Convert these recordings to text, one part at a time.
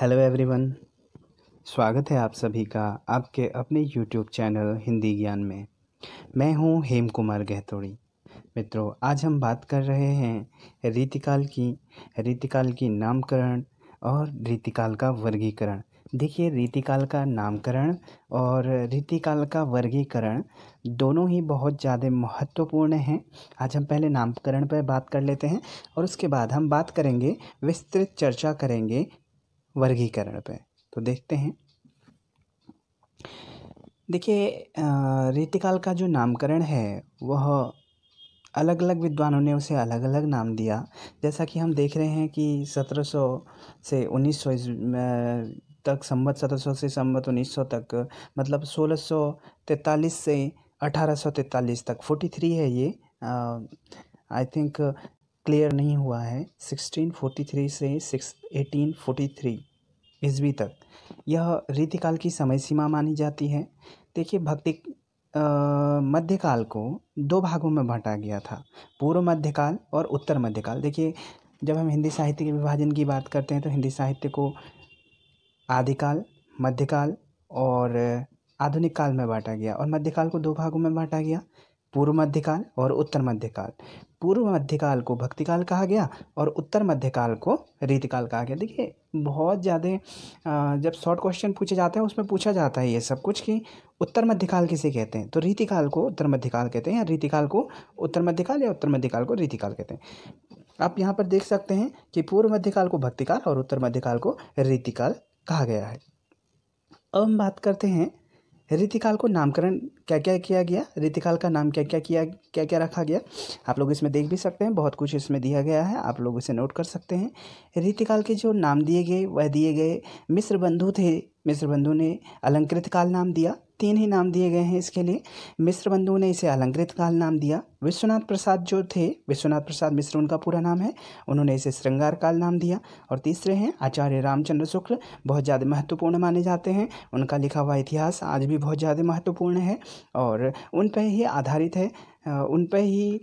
hello everyone स्वागत है आप सभी का आपके अपने यूट्यूब चैनल हिंदी ज्ञान में मैं हूं हेम कुमार गहतोड़ी मित्रों आज हम बात कर रहे हैं रीतिकाल की रीतिकाल की नामकरण और रीतिकाल का वर्गीकरण देखिए रीतिकाल का नामकरण और रीतिकाल का वर्गीकरण दोनों ही बहुत ज़्यादा महत्वपूर्ण हैं आज हम पहले नामकरण पर बात कर लेते हैं और उसके बाद हम बात करेंगे विस्तृत चर्चा करेंगे वर्गीकरण पे तो देखते हैं देखिए रीतिकाल का जो नामकरण है वह अलग अलग विद्वानों ने उसे अलग अलग नाम दिया जैसा कि हम देख रहे हैं कि 1700 से 1900 तक संबत 1700 से संबत 1900 तक मतलब 1643 से 1843 तक 43 है ये आई थिंक क्लियर नहीं हुआ है 1643 से सिक्स एटीन फोर्टी थ्री ईस्वी तक यह रीतिकाल की समय सीमा मानी जाती है देखिए भक्ति मध्यकाल को दो भागों में बांटा गया था पूर्व मध्यकाल और उत्तर मध्यकाल देखिए जब हम हिंदी साहित्य के विभाजन की बात करते हैं तो हिंदी साहित्य को आदिकाल मध्यकाल और आधुनिक काल में बांटा गया और मध्यकाल को दो भागों में बांटा गया पूर्व मध्यकाल और उत्तर मध्यकाल पूर्व मध्यकाल को भक्तिकाल कहा गया और उत्तर मध्यकाल को रीतिकाल कहा गया देखिए बहुत ज़्यादा जब शॉर्ट क्वेश्चन पूछे जाते हैं उसमें पूछा जाता है ये सब कुछ कि उत्तर मध्यकाल किसे कहते हैं तो रीतिकाल को उत्तर मध्यकाल कहते हैं या रीतिकाल को उत्तर मध्यकाल या उत्तर मध्यकाल को रीतिकाल कहते हैं आप यहाँ पर देख सकते हैं कि पूर्व मध्यकाल को भक्तिकाल और उत्तर मध्यकाल को रीतिकाल कहा गया है अब हम बात करते हैं रीतिकाल को नामकरण क्या क्या किया गया रीतिकाल का नाम क्या क्या किया क्या क्या रखा गया आप लोग इसमें देख भी सकते हैं बहुत कुछ इसमें दिया गया है आप लोग इसे नोट कर सकते हैं रीतिकाल के जो नाम दिए गए वह दिए गए मिस्र बंधु थे मिस्र बंधु ने अलंकृत काल नाम दिया तीन ही नाम दिए गए हैं इसके लिए मिश्र बंधु ने इसे अलंकृत काल नाम दिया विश्वनाथ प्रसाद जो थे विश्वनाथ प्रसाद मिश्र उनका पूरा नाम है उन्होंने इसे श्रृंगार काल नाम दिया और तीसरे हैं आचार्य रामचंद्र शुक्ल बहुत ज़्यादा महत्वपूर्ण माने जाते हैं उनका लिखा हुआ इतिहास आज भी बहुत ज़्यादा महत्वपूर्ण है और उन पर ही आधारित है उन पर ही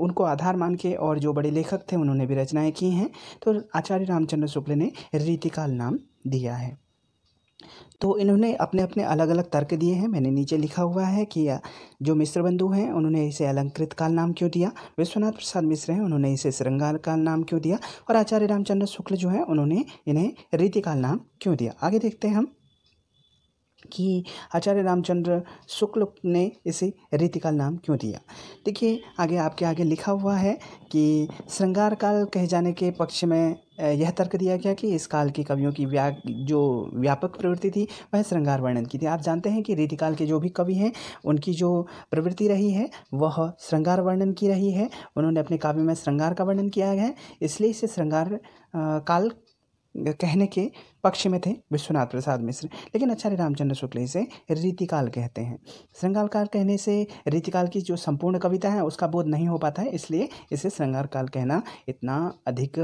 उनको आधार मान के और जो बड़े लेखक थे उन्होंने भी रचनाएँ की हैं तो आचार्य रामचंद्र शुक्ल ने रीतिकाल नाम दिया है तो इन्होंने अपने अपने अलग अलग तर्क दिए हैं मैंने नीचे लिखा हुआ है कि जो मिश्र बंधु हैं उन्होंने इसे अलंकृत काल नाम क्यों दिया विश्वनाथ प्रसाद मिश्र हैं उन्होंने इसे श्रृंगार काल नाम क्यों दिया और आचार्य रामचंद्र शुक्ल जो हैं उन्होंने इन्हें रीतिकाल नाम क्यों दिया आगे देखते हैं हम कि आचार्य रामचंद्र शुक्ल ने इसे रीति नाम क्यों दिया देखिए आगे आपके आगे लिखा हुआ है कि श्रृंगार काल कहे जाने के पक्ष में यह तर्क दिया गया कि इस काल के कवियों की व्या जो व्यापक प्रवृत्ति थी वह श्रृंगार वर्णन की थी आप जानते हैं कि रीतिकाल के जो भी कवि हैं उनकी जो प्रवृत्ति रही है वह श्रृंगार वर्णन की रही है उन्होंने अपने काव्य में श्रृंगार का वर्णन किया है इसलिए इसे श्रृंगार काल कहने के पक्ष में थे विश्वनाथ प्रसाद मिश्र लेकिन आचार्य रामचंद्र शुक्ल इसे रीतिकाल कहते हैं श्रृंगारकाल कहने से रीतिकाल की जो संपूर्ण कविता है उसका बोध नहीं हो पाता है इसलिए इसे श्रृंगारकाल कहना इतना अधिक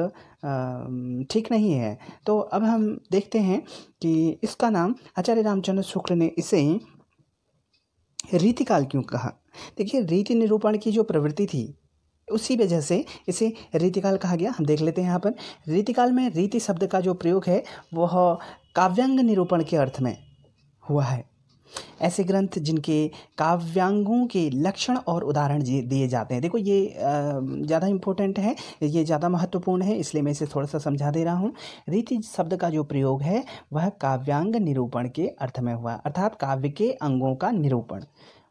ठीक नहीं है तो अब हम देखते हैं कि इसका नाम आचार्य रामचंद्र शुक्ल ने इसे रीतिकाल क्यों कहा देखिए रीति निरूपण की जो प्रवृत्ति थी उसी वजह से इसे रीतिकाल कहा गया हम देख लेते हैं यहाँ पर रीतिकाल में रीति शब्द का जो प्रयोग है वह काव्यांग निरूपण के अर्थ में हुआ है ऐसे ग्रंथ जिनके काव्यांगों के लक्षण और उदाहरण दिए जाते हैं देखो ये ज़्यादा इम्पोर्टेंट है ये ज़्यादा महत्वपूर्ण है इसलिए मैं इसे थोड़ा सा समझा दे रहा हूँ रीति शब्द का जो प्रयोग है वह काव्यांग निरूपण के अर्थ में हुआ अर्थात काव्य के अंगों का निरूपण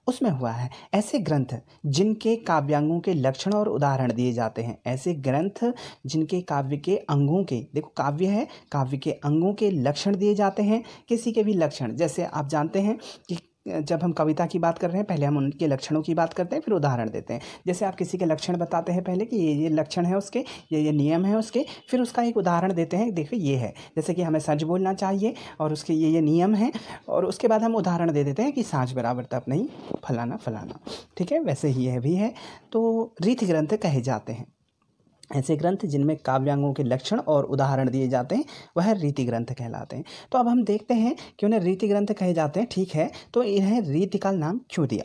उसमें हुआ है ऐसे ग्रंथ जिनके काव्यांगों के लक्षण और उदाहरण दिए जाते हैं ऐसे ग्रंथ जिनके काव्य के अंगों के देखो काव्य है काव्य के अंगों के लक्षण दिए जाते हैं किसी के भी लक्षण जैसे आप जानते हैं कि जब हम कविता की बात कर रहे हैं पहले हम उनके लक्षणों की बात करते हैं फिर उदाहरण देते हैं जैसे आप किसी के लक्षण बताते हैं पहले कि ये ये लक्षण है उसके ये ये नियम है उसके फिर उसका एक उदाहरण देते हैं देखो ये है जैसे कि हमें सच बोलना चाहिए और उसके ये ये नियम हैं और उसके बाद हम उदाहरण दे देते हैं कि साँच बराबर तब नहीं फलाना फलाना ठीक है वैसे ही यह भी है तो रीति ग्रंथ कहे जाते हैं ऐसे ग्रंथ जिनमें काव्यांगों के लक्षण और उदाहरण दिए जाते हैं वह रीति ग्रंथ कहलाते हैं तो अब हम देखते हैं कि उन्हें रीति ग्रंथ कहे जाते हैं ठीक है तो इन्हें रीतिकाल नाम क्यों दिया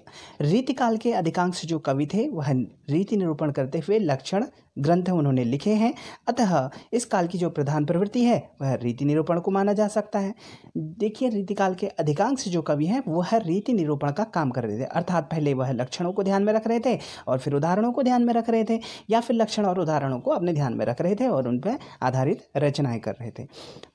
रीतिकाल के अधिकांश जो कवि थे वह रीति निरूपण करते हुए लक्षण ग्रंथ उन्होंने लिखे हैं अतः इस काल की जो प्रधान प्रवृत्ति है वह रीति निरूपण को माना जा सकता है देखिए रीतिकाल के अधिकांश जो कवि हैं वह रीति निरूपण का काम कर रहे थे अर्थात पहले वह लक्षणों को ध्यान में रख रहे थे और फिर उदाहरणों को ध्यान में रख रहे थे या फिर लक्षण और उदाहरणों बातों को अपने ध्यान में रख रहे थे और उन पर आधारित रचनाएं कर रहे थे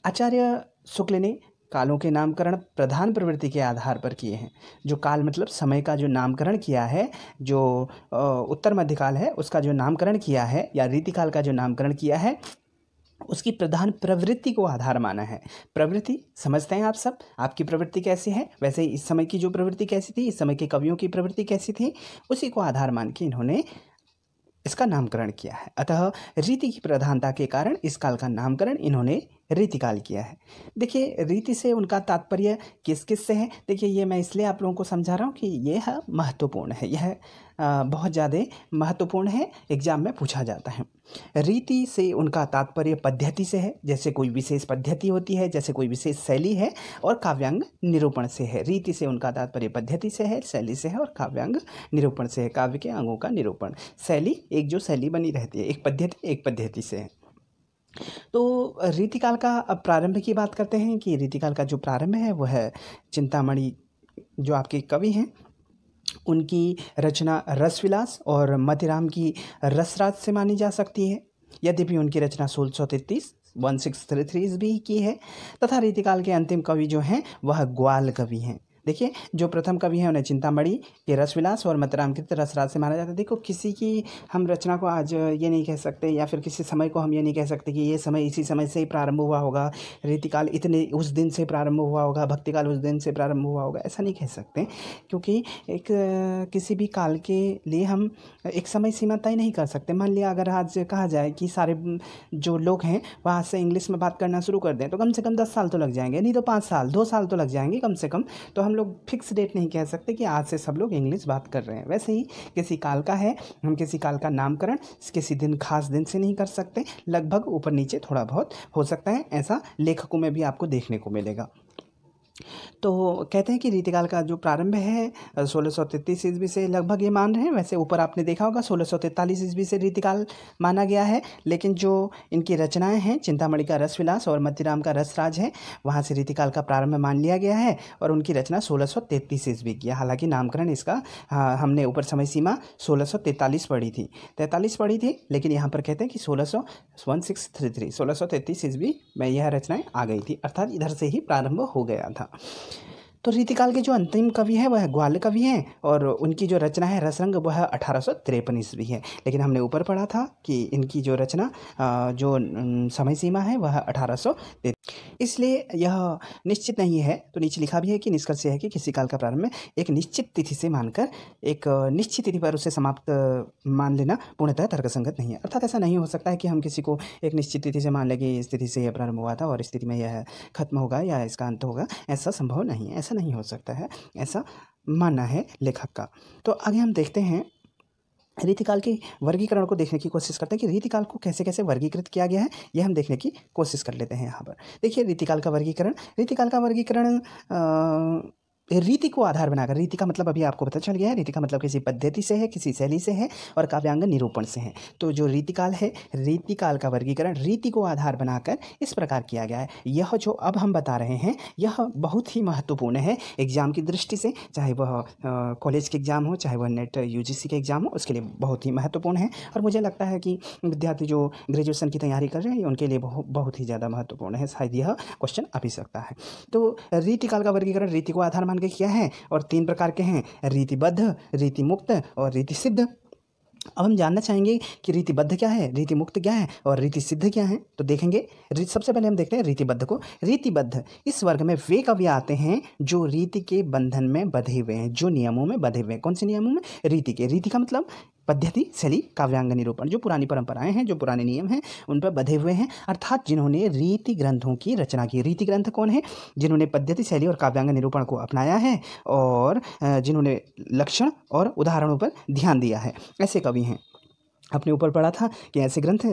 आचार्य शुक्ल ने कालों के नामकरण प्रधान प्रवृत्ति के आधार पर किए हैं जो काल मतलब समय का जो नामकरण किया है जो उत्तर मध्यकाल है उसका जो नामकरण किया है या रीतिकाल का जो नामकरण किया है उसकी प्रधान प्रवृत्ति को आधार माना है प्रवृत्ति समझते हैं आप सब आपकी प्रवृत्ति कैसी है वैसे इस समय की जो प्रवृत्ति कैसी थी इस समय के कवियों की प्रवृत्ति कैसी थी उसी को आधार मान के इन्होंने इसका नामकरण किया है अतः रीति की प्रधानता के कारण इस काल का नामकरण इन्होंने रीतिकाल किया है देखिए रीति से उनका तात्पर्य किस किस से है देखिए ये मैं इसलिए आप लोगों को समझा रहा हूँ कि यह महत्वपूर्ण है यह बहुत ज़्यादा महत्वपूर्ण है एग्ज़ाम में पूछा जाता है रीति से उनका तात्पर्य पद्धति से है जैसे कोई विशेष पद्धति होती है जैसे कोई विशेष शैली है और काव्यांग निरूपण से है रीति से उनका तात्पर्य पद्धति से है शैली से है और काव्यांग निरूपण से है काव्य के अंगों का निरूपण शैली एक जो शैली बनी रहती है एक पद्धति एक पद्धति से है तो रीतिकाल का अब प्रारंभ की बात करते हैं कि रीतिकाल का जो प्रारंभ है वह है चिंतामणि जो आपके कवि हैं उनकी रचना रसविलास और मतिराम की रसराज से मानी जा सकती है यद्यपि उनकी रचना सोलह सौ तैतीस वन सिक्स थ्री थ्री भी की है तथा रीतिकाल के अंतिम कवि जो हैं वह ग्वाल कवि हैं देखिए जो प्रथम कवि हैं उन्हें चिंतामढ़ी ये रसविलास और मतराम मतरामकृत रसराज से माना जाता है देखो किसी की हम रचना को आज ये नहीं कह सकते या फिर किसी समय को हम ये नहीं कह सकते कि ये समय इसी समय से ही प्रारंभ हुआ होगा रीतिकाल इतने उस दिन से प्रारंभ हुआ होगा भक्तिकाल उस दिन से प्रारंभ हुआ होगा ऐसा नहीं कह सकते क्योंकि एक किसी भी काल के लिए हम एक समय सीमा तय नहीं कर सकते मान लिया अगर आज कहा जाए कि सारे जो लोग हैं वहाँ से इंग्लिश में बात करना शुरू कर दें तो कम से कम दस साल तो लग जाएंगे नहीं तो पाँच साल दो साल तो लग जाएंगे कम से कम तो हम लोग फिक्स डेट नहीं कह सकते कि आज से सब लोग इंग्लिश बात कर रहे हैं वैसे ही किसी काल का है हम किसी काल का नामकरण किसी दिन खास दिन से नहीं कर सकते लगभग ऊपर नीचे थोड़ा बहुत हो सकता है ऐसा लेखकों में भी आपको देखने को मिलेगा तो कहते हैं कि रीतिकाल का जो प्रारंभ है सोलह सौ तैंतीस ईस्वी से लगभग ये मान रहे हैं वैसे ऊपर आपने देखा होगा सोलह सौ तैंतालीस ईस्वी से रीतिकाल माना गया है लेकिन जो इनकी रचनाएं हैं चिंतामणि का रसविलास और मतिराम का रसराज है वहाँ से रीतिकाल का प्रारंभ मान लिया गया है और उनकी रचना सोलह सौ तैंतीस ईस्वी की है हालांकि नामकरण इसका हमने ऊपर समय सीमा सोलह सौ तैंतालीस पढ़ी थी तैंतालीस पढ़ी थी लेकिन यहाँ पर कहते हैं कि सोलह सौ वन सिक्स थ्री थ्री सोलह सौ तैंतीस ईस्वी में यह रचनाएँ आ गई थी अर्थात इधर से ही प्रारंभ हो गया था था तो रीतिकाल के जो अंतिम कवि हैं वह ग्वाल कवि हैं और उनकी जो रचना है रसरंग वह अठारह सौ तिरपन ईस्वी है लेकिन हमने ऊपर पढ़ा था कि इनकी जो रचना जो समय सीमा है वह अठारह सौ इसलिए यह निश्चित नहीं है तो नीचे लिखा भी है कि निष्कर्ष यह है कि किसी काल का प्रारंभ में एक निश्चित तिथि से मानकर एक निश्चित तिथि पर उसे समाप्त मान लेना पूर्णतः तर्कसंगत नहीं है अर्थात ऐसा नहीं हो सकता है कि हम किसी को एक निश्चित तिथि से मान लेंगे इस तिथि से यह प्रारंभ हुआ था और इस स्थिति में यह खत्म होगा या इसका अंत होगा ऐसा संभव नहीं है ऐसा नहीं हो सकता है ऐसा मानना है लेखक का तो आगे हम देखते हैं रीतिकाल के वर्गीकरण को देखने की कोशिश करते हैं कि रीतिकाल को कैसे कैसे वर्गीकृत किया गया है ये हम देखने की कोशिश कर लेते हैं यहाँ पर देखिए रीतिकाल का वर्गीकरण रीतिकाल का वर्गीकरण रीति को आधार बनाकर रीति का मतलब अभी आपको पता चल गया है रीति का मतलब किसी पद्धति से है किसी शैली से है और काव्यांग निरूपण से है तो जो रीतिकाल है रीतिकाल का वर्गीकरण रीति को आधार बनाकर इस प्रकार किया गया है यह जो अब हम बता रहे हैं यह बहुत ही महत्वपूर्ण है एग्ज़ाम की दृष्टि से चाहे वह कॉलेज के एग्ज़ाम हो चाहे वह नेट यू के एग्ज़ाम हो उसके लिए बहुत ही महत्वपूर्ण है और मुझे लगता है कि विद्यार्थी जो ग्रेजुएसन की तैयारी कर रहे हैं उनके लिए बहुत ही ज़्यादा महत्वपूर्ण है शायद यह क्वेश्चन आ भी सकता है तो रीतिकाल का वर्गीकरण रीति को आधार मान के क्या है और तीन प्रकार के हैं रीतिबद्ध रीतिमुक्त और रीति सिद्ध अब हम जानना चाहेंगे कि रीतिबद्ध क्या है रीति मुक्त क्या है और रीति सिद्ध क्या है तो देखेंगे सबसे पहले हम देखते हैं रीतिबद्ध को रीतिबद्ध इस वर्ग में वे कवि आते हैं जो रीति के बंधन में बधे हुए हैं जो नियमों में बधे हुए हैं कौन से नियमों में रीति के रीति का मतलब पद्धति शैली काव्यांग निरूपण जो पुरानी परंपराएं हैं जो पुराने नियम हैं उन पर बधे हुए हैं अर्थात जिन्होंने रीति ग्रंथों की रचना की रीति ग्रंथ कौन है जिन्होंने पद्धति शैली और काव्यांग निरूपण को अपनाया है और जिन्होंने लक्षण और उदाहरणों पर ध्यान दिया है ऐसे कवि हैं अपने ऊपर पढ़ा था कि ऐसे ग्रंथ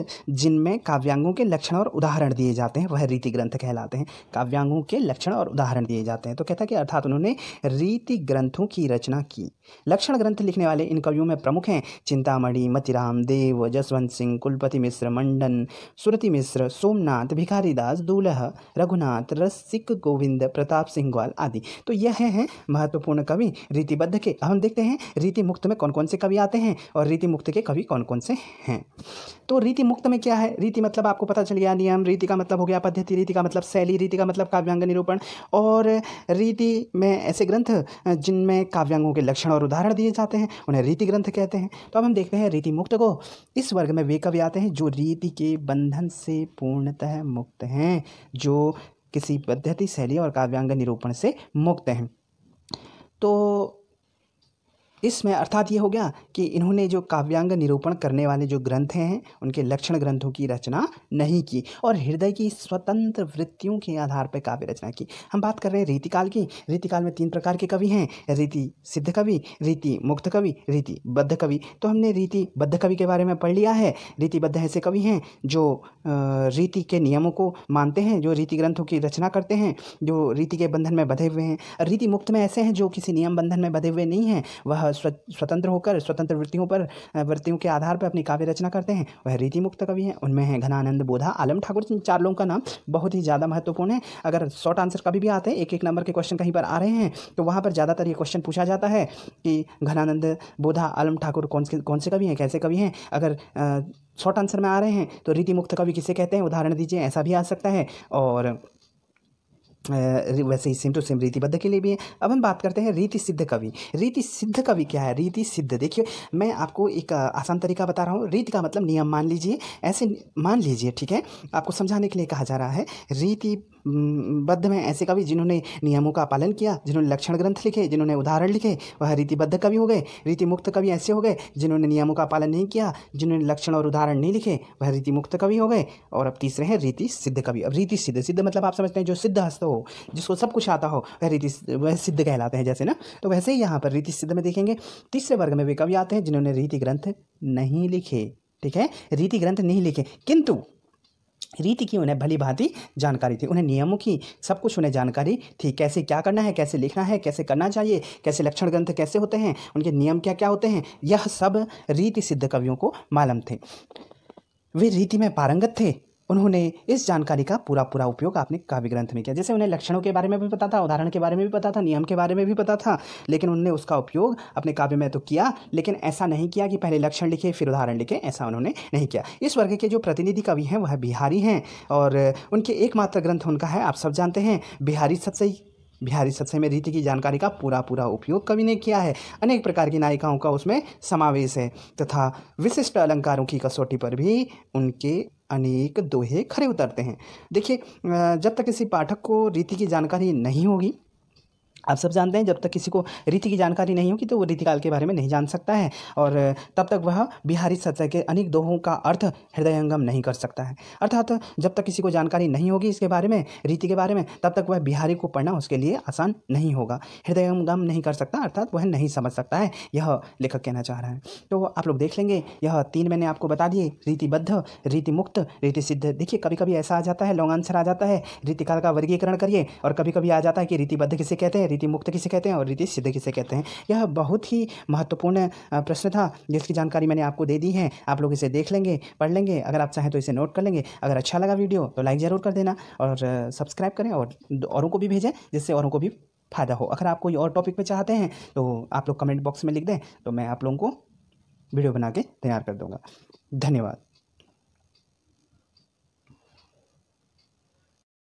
जिनमें काव्यांगों के लक्षण और उदाहरण दिए जाते हैं वह रीति ग्रंथ कहलाते हैं काव्यांगों के लक्षण और उदाहरण दिए जाते हैं तो कहता है कि अर्थात उन्होंने रीति ग्रंथों की रचना की लक्षण ग्रंथ लिखने वाले इन कवियों में प्रमुख हैं चिंतामणि मतिराम देव जसवंत सिंह कुलपति मिश्र मंडन सुरति मिश्र सोमनाथ भिखारीदास दूल्ह रघुनाथ रसिक गोविंद प्रताप सिंह ग्वाल आदि तो यह हैं महत्वपूर्ण कवि रीतिबद्ध के हम देखते हैं रीति मुक्त में कौन कौन से कवि आते हैं और रीति मुक्त के कवि कौन कौन से से हैं तो रीति मुक्त में क्या है रीति मतलब आपको पता चल गया नियम रीति का मतलब हो गया पद्धति रीति का मतलब शैली रीति का मतलब काव्यांग निरूपण और रीति में ऐसे ग्रंथ जिनमें काव्यांगों के लक्षण और उदाहरण दिए जाते हैं उन्हें रीति ग्रंथ कहते हैं तो अब हम देखते हैं रीति मुक्त को इस वर्ग में वे कवि आते हैं जो रीति के बंधन से पूर्णतः मुक्त हैं जो किसी पद्धति शैली और काव्यांग निरूपण से मुक्त हैं तो इसमें अर्थात ये हो गया कि इन्होंने जो काव्यांग निरूपण करने वाले जो ग्रंथ हैं उनके लक्षण ग्रंथों की रचना नहीं की और हृदय की स्वतंत्र वृत्तियों के आधार पर काव्य रचना की हम बात कर रहे हैं रीतिकाल की रीतिकाल में तीन प्रकार के कवि हैं रीति सिद्ध कवि रीति मुक्त कवि रीति बद्ध कवि तो हमने रीति बद्ध कवि के बारे में पढ़ लिया है रीतिबद्ध ऐसे कवि हैं जो रीति के नियमों को मानते हैं जो रीति ग्रंथों की रचना करते हैं जो रीति के बंधन में बधे हुए हैं रीति मुक्त में ऐसे हैं जो किसी नियम बंधन में बधे हुए नहीं हैं वह स्वतंत्र होकर स्वतंत्र वृत्तियों पर वृत्तियों के आधार पर अपनी काव्य रचना करते हैं वह रीति मुक्त कवि हैं उनमें हैं घनानंद बोधा आलम ठाकुर इन चार लोगों का नाम बहुत ही ज़्यादा महत्वपूर्ण है अगर शॉर्ट आंसर कभी भी आते हैं एक एक नंबर के क्वेश्चन कहीं पर आ रहे हैं तो वहाँ पर ज़्यादातर ये क्वेश्चन पूछा जाता है कि घनानंद बोधा आलम ठाकुर कौन से कौन से कवि हैं कैसे कवि हैं अगर शॉर्ट आंसर में आ रहे हैं तो रीति मुक्त कवि किसे कहते हैं उदाहरण दीजिए ऐसा भी आ सकता है और वैसे ही सेम टू सेम रीतिबद्ध के लिए भी है अब हम बात करते हैं रीति सिद्ध कवि रीति सिद्ध कवि क्या है रीति सिद्ध देखिए मैं आपको एक आसान तरीका बता रहा हूँ रीति का मतलब नियम मान लीजिए ऐसे मान लीजिए ठीक है आपको समझाने के लिए कहा जा रहा है रीति बद्ध में ऐसे कवि जिन्होंने नियमों का पालन किया जिन्होंने लक्षण ग्रंथ लिखे जिन्होंने उदाहरण लिखे वह रीतिबद्ध कवि हो गए रीतिमुक्त कवि ऐसे हो गए जिन्होंने नियमों का पालन नहीं किया जिन्होंने लक्षण और उदाहरण नहीं लिखे वह रीतिमुक्त कवि हो गए और अब तीसरे हैं रीति सिद्ध कवि अब रीति सिद्ध सिद्ध मतलब आप समझते हैं जो सिद्ध हस्त हो जिसको सब कुछ आता हो वह रीति वह सिद्ध कहलाते हैं जैसे ना तो वैसे ही यहाँ पर रीति सिद्ध में देखेंगे तीसरे वर्ग में वे कवि आते हैं जिन्होंने रीति ग्रंथ नहीं लिखे ठीक है रीति ग्रंथ नहीं लिखे किंतु रीति की उन्हें भली भांति जानकारी थी उन्हें नियमों की सब कुछ उन्हें जानकारी थी कैसे क्या करना है कैसे लिखना है कैसे करना चाहिए कैसे लक्षण ग्रंथ कैसे होते हैं उनके नियम क्या क्या होते हैं यह सब रीति सिद्ध कवियों को मालूम थे वे रीति में पारंगत थे उन्होंने इस जानकारी का पूरा पूरा उपयोग आपने काव्य ग्रंथ में किया जैसे उन्हें लक्षणों के बारे में भी पता था उदाहरण के बारे में भी पता था नियम के बारे में भी पता था लेकिन उन्होंने उसका उपयोग अपने काव्य में तो किया लेकिन ऐसा नहीं किया कि पहले लक्षण लिखे फिर उदाहरण लिखे ऐसा उन्होंने नहीं किया इस वर्ग के जो प्रतिनिधि कवि हैं वह बिहारी हैं और उनके एकमात्र ग्रंथ उनका है आप सब जानते हैं बिहारी सबसे बिहारी सत्संग में रीति की जानकारी का पूरा पूरा उपयोग कवि ने किया है अनेक प्रकार की नायिकाओं का उसमें समावेश है तथा विशिष्ट अलंकारों की कसौटी पर भी उनके अनेक दोहे खड़े उतरते हैं देखिए जब तक किसी पाठक को रीति की जानकारी नहीं होगी आप सब जानते हैं जब तक किसी को रीति की जानकारी नहीं होगी तो वो रीतिकाल के बारे में नहीं जान सकता है और तब तक वह बिहारी सत्य के अनेक दोहों का अर्थ हृदयंगम नहीं कर सकता है अर्थात जब तक किसी को जानकारी नहीं होगी इसके बारे में रीति के बारे में तब तक वह बिहारी को पढ़ना उसके लिए आसान नहीं होगा हृदयंगम नहीं कर सकता अर्थात वह नहीं समझ सकता है यह लेखक कहना चाह रहा है तो आप लोग देख लेंगे यह तीन मैंने आपको बता दिए रीतिबद्ध रीतिमुक्त रीति सिद्ध देखिए कभी कभी ऐसा आ जाता है लॉन्ग आंसर आ जाता है रीतिकाल का वर्गीकरण करिए और कभी कभी आ जाता है कि रीतिबद्ध किसे कहते हैं रीति मुक्त किसे कहते हैं और रीति सिद्ध किसे कहते हैं यह बहुत ही महत्वपूर्ण प्रश्न था जिसकी जानकारी मैंने आपको दे दी है आप लोग इसे देख लेंगे पढ़ लेंगे अगर आप चाहें तो इसे नोट कर लेंगे अगर अच्छा लगा वीडियो तो लाइक ज़रूर कर देना और सब्सक्राइब करें और औरों को भी भेजें जिससे औरों को भी फ़ायदा हो अगर आप कोई और टॉपिक पर चाहते हैं तो आप लोग कमेंट बॉक्स में लिख दें तो मैं आप लोगों को वीडियो बना के तैयार कर दूँगा धन्यवाद